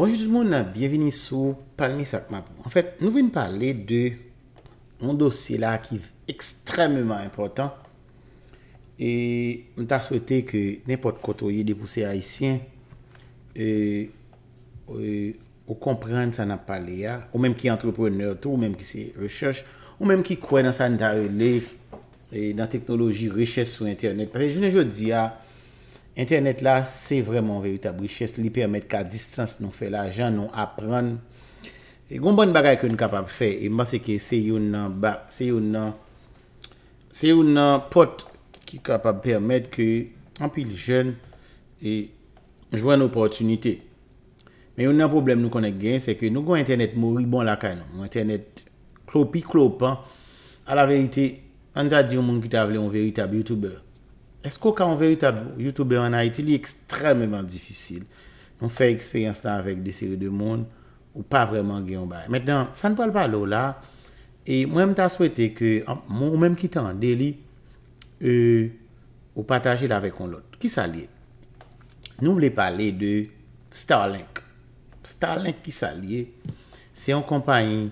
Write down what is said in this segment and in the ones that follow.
Bonjou tout moun ap, bienveni sou, palmi sak map. En fèt, nou veni pale de moun dosye euh, euh, la akiv ekstrememan important. E mwen ta souwete ke nepot kotoye depouse haisyen ou komprende sa nan pale ya, ou menm ki entreprener tou, ou menm ki se rechèche, ou menm ki kwen nan sa nan ta rele nan teknologi rechè sou internet. Pwè genè jò di ya, Internet la, se vreman veritab, biches li permet ka distans nou fe la, jan nou apren. E goun bon bagay ke nou kapab fe, e mba se ke se yon nan bak, se yon nan pot ki kapab permet ke anpil jen e jwenn opotunite. Men yon nan problem nou konen gen, se ke nou goun internet mou i bon lakay nan, nou internet klopi klopan. A la verite, an ta di yon moun ki ta vle yon veritab youtuber. Esko ka on veri tabou? YouTube an a itili ekstrememan difisil. Non fe eksperyans la avèk de seri de moun ou pa vreman gè yon bè. Mèt an, san pòl pa lò la e mwen mta souwete ke moun mèm ki tan de li e, ou patajil avèk on lot. Ki sa li? Nou mwen lè pale de Starlink. Starlink ki sa li? Se yon kompany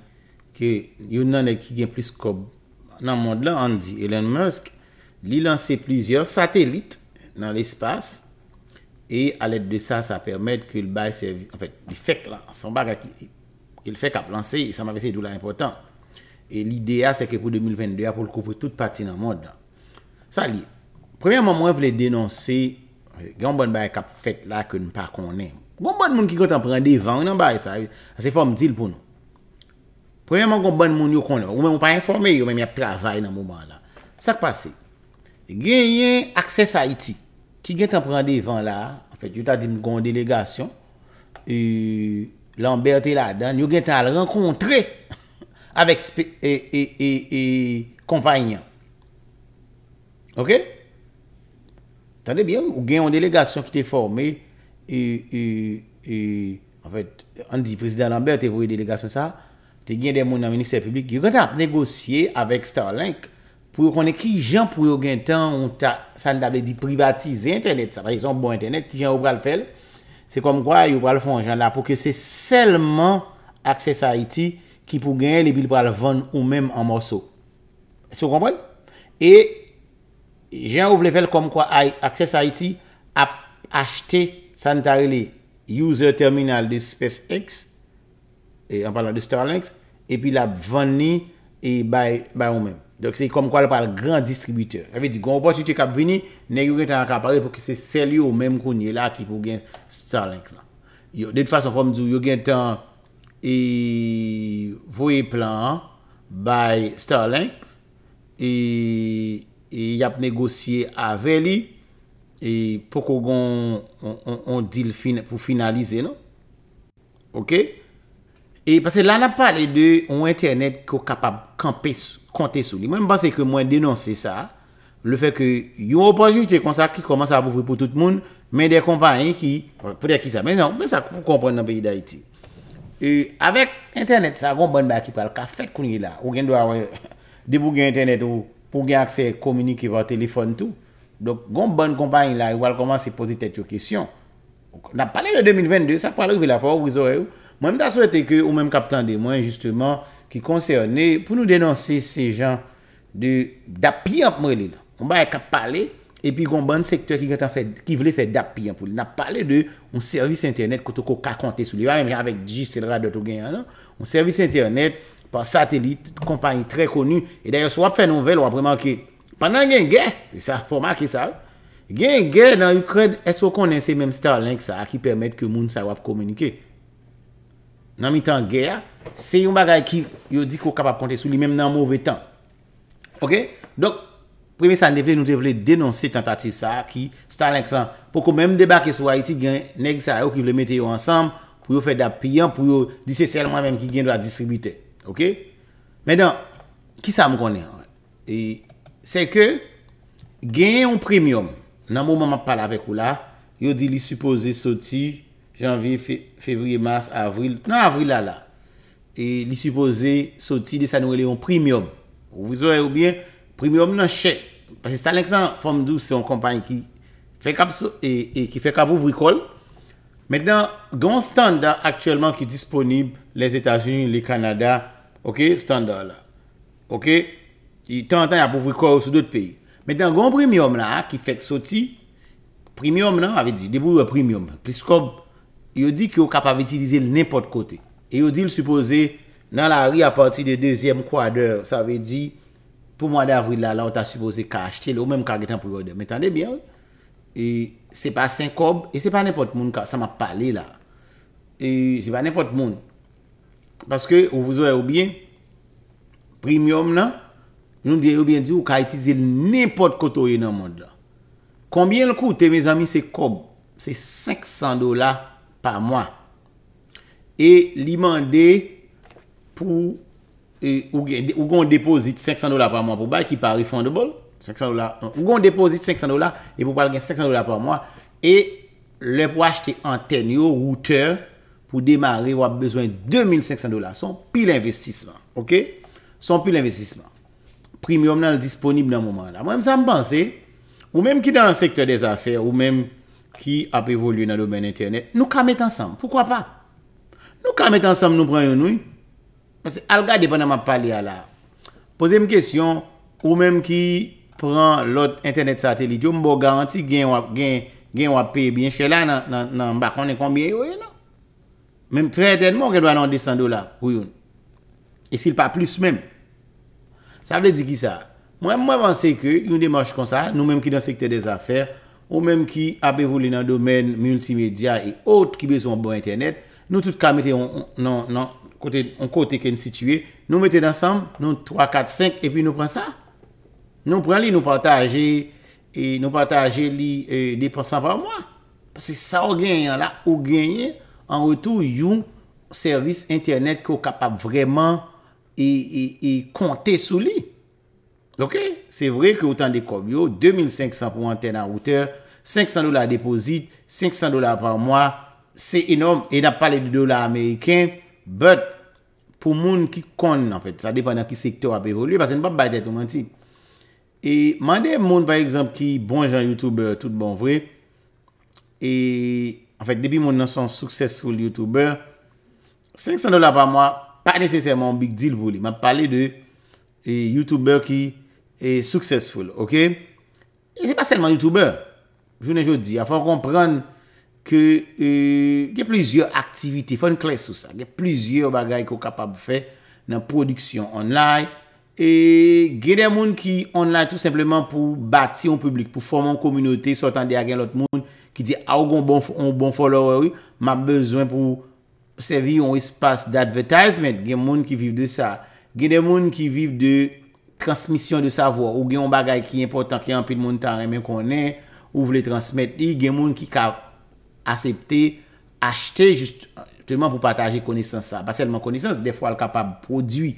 ki yon nan e ki gen plis kob nan moun de la Andy, Elon Musk, Li lanse plizyor satelit nan l'espas. E alet de sa, sa permet ke l'bay se... Enfet, li fek la. Son bag a ki... Ki l'fek ap lanse. E sa ma ve se dou la impotant. E l'idea se ke pou 2022 a pou l'kouvre tout pati nan mod. Sa li. Premè moun mwen vle denonse. Gyon bon bay kap fet la ke n'pa konen. Gyon bon moun ki kontan pren de van nan bay sa. Se fòm dil pou nou. Premè moun gyon bon moun yo konen. Ou mè moun pa informe yo. Ou mè mè ap travay nan moun ban la. Sa k'pasey. gen yon akses a iti, ki gen tan prendevan la, an fèt, yo ta di mgon delegasyon, e, l'ambertè e la dan, yo gen tan renkontre, avek spè, e, e, e, e, kompanyan. Ok? Tande bien, yo gen yon delegasyon ki te formè, e, e, e, an fèt, an di prezident l'ambertè pou yon delegasyon sa, te gen den moun nan ministè publik, yo gen tan prenegosye avek Starlink, e, pou yo konen ki jan pou yo gen tan ou san table di privatize internet, sa fay son bon internet, ki jan ou pral fel, se kom kwa yo pral fon jan la, pou ke se selman Access IT ki pou gen le bil pral ven ou men an morso. Se yo kompon? E jan ou vle fel kom kwa Access IT ap achte san table user terminal de Space X, en parlant de Starlinks, e pi la veni e bay ou men. Donk se yi kom kwa le pal gran distribüteur. Evè di, goun pou chite kap vini, ne yon gen tan kap pare pou ki se sel yon ou menm konye la ki pou gen Starlinks la. Yo, de yon fason fòm di yon gen tan yon voye plan bay Starlinks. E yap negosye avè li. E pou kon yon dil pou finalize no. Ok? E pase la na pale de ou internet ko kapab kante sou li. Mwen mpase ke mwen denonse sa, le fe ke yon ou pojit se konsa ki komanse a boufri pou tout moun, non, men de kompany ki, pou de ki sa, men sa, pou kompany nan peyi da iti. E avek internet sa, goun bon be akipal, ka fek kouni la, ou gen do a ou, debou gen internet ou pou gen akse, komunik, ki va telefon tou. Donk, goun bon kompany la, ou al komanse posi tet yo kesyon. Na pale de 2022, sa pale ou vila faw, ou vizore ou, Mwen mi ta souwete ke ou menm kapitan de mwen justeman ki konserne pou nou denonse se jan de dap pi an pou mwen li la. Mwen ba yon kap pale e pi kon ban sektor ki vle fè dap pi an pou li. Na pale de yon servis internet koto ko kakonte sou li. A yon mwen yon avèk 10, 7, 8, 8 ou gen yon nan. Yon servis internet par satelit, kompanyi trè konu. E dè yon sou wap fè nouvel wap remanke. Panan gen gen, e sa fòmanke sa. Gen gen nan yon kred, e sou konense menm Starlink sa ki permèt ke moun sa wap komunike. Nan mi tan gè, se yon bagay ki yo di kou kapap kontesou li menm nan mouvè tan. Ok? Dok, premè san devle nou devle denonsè tentatif sa ki stan lèk san. Po kou menm debakè sou Haiti gen neg sa yo ki vle metè yo ansam. Pou yo fè da piyan, pou yo disè selman mèm ki gen do la distributè. Ok? Mè dan, ki sa mou konè an? E, se ke, gen yon premium nan mou mèm apal avèk ou la. Yo di li suppose soti... janvye, fevriye, mars, avril, nan avril la la, li suppose soti de sa noue leon premium. Ou vizorè ou bien, premium nan chè, pasè stè l'exemple, Fom 12, se yon kompany ki, ki fèk ap ouvrikol, men den, goun standa, aktuellement ki disponib, les Etats-Unis, les Kanada, ok, standa la, ok, yi tan tan ap ouvrikol, sou d'ot peyi. Men den, goun premium la, ki fèk soti, premium nan, avè di, debou yon premium, plis kòp, yo di ki ou kap avitilize l nepot kote. E yo di l supose nan la ri a pati de dezyem kwa deur. Sa ve di pou mwade avril la la ou ta supose ka achete l ou menm ka getan pou vodeur. Metande bien ou. Se pa 5 kob e se pa nepot moun sa ma pale la. Se pa nepot moun. Paske ou vizou e ou bien premium nan nou di e ou bien di ou ka itilize l nepot kote ou yon nan moun la. Kombien l koute mes ami se kob? Se 500 dola Pa mwa. E li mande pou... E, ou kon depozit 500 dola pa mwa pou bay ki pa refundable. 500 dola. Ou kon depozit 500 dola. E pou pal gen 500 dola pa mwa. E le pou achete antenyo, router. Pou demare wap bezwen 2500 dola. Son pil investisman. Ok? Son pil investisman. Premium nan disponible nan mwaman la. Mwen msa mpansi. Ou menm ki dan sektor des afer. Ou menm... ki ap evolye nan domen internet, nou ka met ansam. Poukwa pa? Nou ka met ansam nou pran yon nou. Pase alga depan nan ma pali ala. Poze m kesyon, ou menm ki pran lot internet satelit, yo m bo garanti gen wap pe bie chela nan bakon e kombi e yo e nan. Menm preten mou ke dwa nan 200 dolar ou yon. E si l pa plus menm. Sa vle di ki sa? Mwen m wansi ke yon demarche kon sa, nou menm ki nan sekte de zafèr, Ou menm ki apè vou li nan domen Multimèdia et autres Ki bezon bon internet Nou tout ka mette Nou mette dansan Nou 3, 4, 5 Et puis nou pren sa Nou pren li nou partage e Li 2% e, par moi Pase sa ou genyen la Ou genyen an wotou yon Servis internet ki ou kapap Vreman E kontè sou li Ok, se vre ke ou tan de kob yo, 2500 pou anten a routeur, 500 dolar depozit, 500 dolar par mwa, se enom, e nan pale de dolar Ameriken, but pou moun ki kon an fèt, sa depan nan ki sektor ap evolye, pasen pa bade te mwanti. E man de moun par ekzamp ki bon jan Youtuber tout bon vre, e an fèt, debi moun nan son suksesful Youtuber, 500 dolar par mwa, pa neseser moun big deal voli, man pale de Youtuber ki... Et successful, ok? Et c'est pas seulement YouTuber. Je ne j'en dis. Afon compren que euh, y'a plusieurs activités. Fon clé sous ça. Y'a plusieurs bagay ko kapab fait nan production online. Et y'a des mouns ki online tout simplement pou bâti yon publik. Pou forman komunité sotan de agen lot moun ki di ah, a ou gon bon follower. Ma bezwen pou servi yon espace d'advertisement. Y'a moun ki vive de ça. Y'a des moun ki vive de Transmisyon de savo, ou gen yon bagay ki important ki anpil moun tan remen konen, ou vle transmet, li gen moun ki ka asepte, achte juste pou pataje konesans sa. Paselman konesans, defwa l kapab prodwi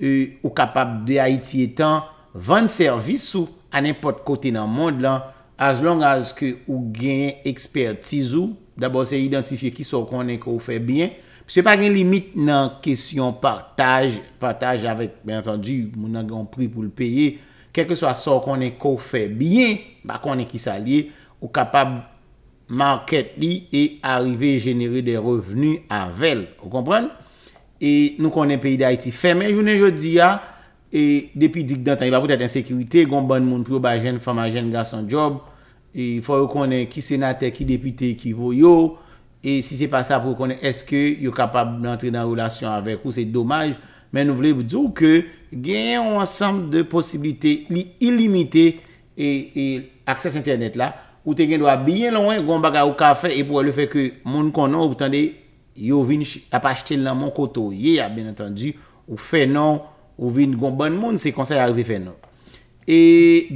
euh, ou kapab de Haiti etan, vande servis ou anen pot kote nan moun lan, az long az ke ou gen ekspertiz ou, d'abo se identifiye ki so konen ko ou fe bien, Se pa gen limit nan kesyon partaj, partaj avèk, ben attendu, moun nan gen prit pou l'peye, kelke so a sor konen ko fè biyen, ba konen ki salye, ou kapab market li e arrive genere de revenu avèl, ou kompran? E nou konen peyi da iti fèmè, jounen jodi ya, e depi dik dantan, yon pa pou tètèn sekurite, gon ban moun pou yo ba jen fèm a jen la son job, e fò yo konen ki senate, ki depite, ki voyo, E si se pa sa pou konen, eske yo kapab nan entri nan relasyon avek ou se domaj. Men nou vle pou djou ke gen yon ansam de posibilite li ilimite e akses internet la. Ou te gen do a bie lonwen, goun baga ou ka fe. E pou alou fe ke moun konon, ou tan de yo vin apache ten nan moun koto. Ye ya, ben atan di, ou fe non, ou vin goun ban moun, se konsey a rive fe non. E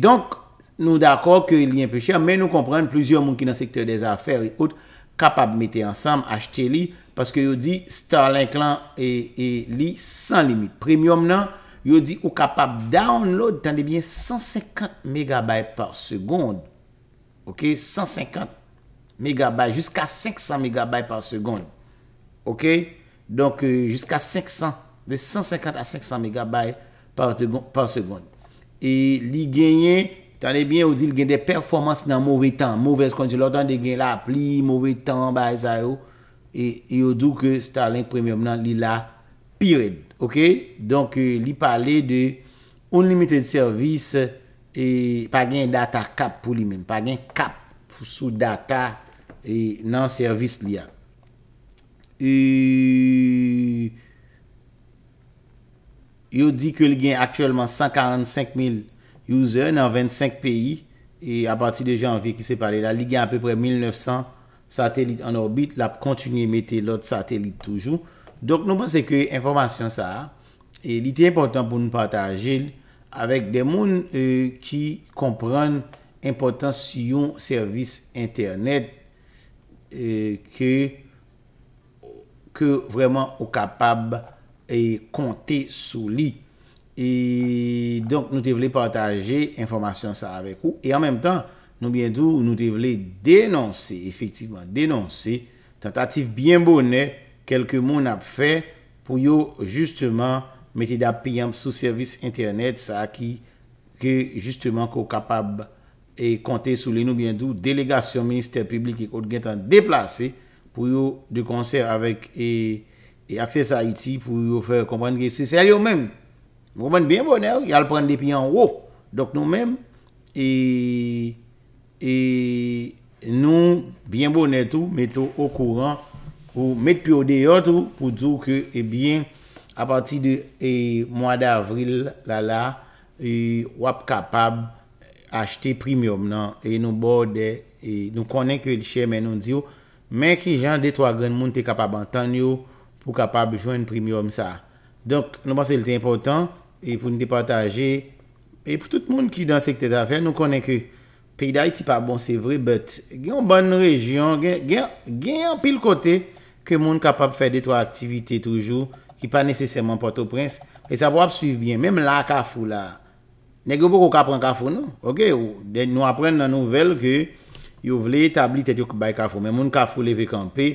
donk nou d'akor ke li enpechia, men nou komprenn plouzyon moun ki nan sektor des afer et outre. Kapab mete ansam, achete li. Paske yo di Starlink lan e, e li san limit. Premium nan, yo di yo kapab download tan debyen 150 MB par segonde. Ok, 150 MB, jiska 500 MB par segonde. Ok, donk jiska 500, de 150 a 500 MB par segonde. E li genye... Tande byen ou di li gen de performans nan mouve tan, mouvez konti lor, tande gen la ap li mouve tan ba e zay ou. E, e yo dou ke Starlink Premium nan li la pired. Ok, donk euh, li pale de unlimited service e pa gen data cap pou li men. Pa gen cap pou sou data e nan servis li a. E yo di ke li gen aktuellement 145.000. yon zè nan 25 peyi e a pati de janvi ki se pale la li gen apè pre 1900 satelit an orbit la pou kontinu emete lòt satelit toujou. Dok nou pense ke informasyon sa a li te important pou nou patajil avèk de moun euh, ki kompran important si yon servis internet euh, e ke ke vreman ou kapab e konte sou li E donk nou te vle partaje informasyon sa avek ou. E an menm tan nou bientou nou te vle denonsi, efektivman denonsi, tentatif bien bonè kelke moun ap fè pou yo justman mette da piyamp sou servis internet sa ki ke justman ko kapab e konte sou le nou bientou delegasyon minister publik ekot gen tan deplase pou yo de konser avek e, e akses a iti pou yo fè kompanyen ki se ser yo menm. Mwen mwen byen bonè, yal pren depi an wò. Dok nou mèm, e, e, nou byen bonè tou, metou o kouran, ou met piyo de yò tou, pou djou ke, ebyen, a pati de e, mwa d'avril, lala, wap kapab achte premium nan. E nou borde, nou konen ke lichè men nou diyo, men ki jan de twa gen moun te kapab an tan yo, pou kapab jwen premium sa. Donk, nou mwen se lite important, E pou nou de partaje. E pou tout moun ki dans sektet afer. Nou konen ke peyday ti pa bon se vre but. Gen yon ban rejyon. Gen yon pil kote. Ke moun kapap fe de tro aktivite toujou. Ki pa nese seman Port-au-Prince. E sa pou ap suivi bien. Mem la kafou la. Ne gebo kou kapran kafou nou. Ok. Nou apren nan nouvel ke. Yo vle etabli tet yo kou bay kafou. Mem moun kafou leve kampe.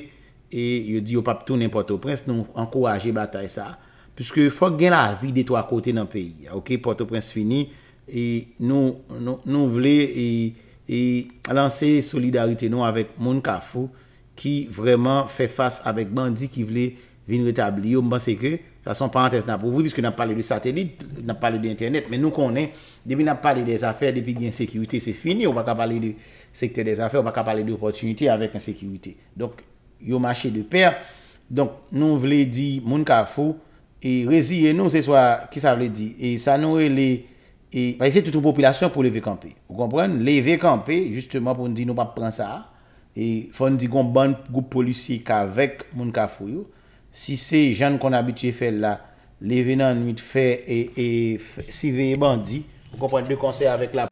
E yo di yo pap tounen Port-au-Prince. Nou anko waje batay sa. Piske fòk gen la avi de to akote nan peyi. Ok, Port-au-Prince fini. E nou vle e lanse solidarite nou avèk Mounka Fou ki vreman fè fass avèk bandi ki vle vin retabli. Yo mban seke, sa son parantez nan pouvri piske nan pale de satelit, nan pale de internet. Men nou konen, debi nan pale de zafè, debi gen sekirite se fini. Ou baka pale de sekirite de zafè, ou baka pale de opotunite avèk en sekirite. Donk, yo mache de per. Donk, nou vle di Mounka Fou E reziye nou se swa, ki sa vle di, e sa nou e le, e reziye toutou popilasyon pou leve kampe. Ou kompren, leve kampe, justeman pou nou di nou pa pransa a, e fon di gon ban goup polisye ka vek moun ka foyo, si se jan kon abitye fe la, leve nan mi te fe, e, e si ve ban di, ou kompren, de kon se avek la.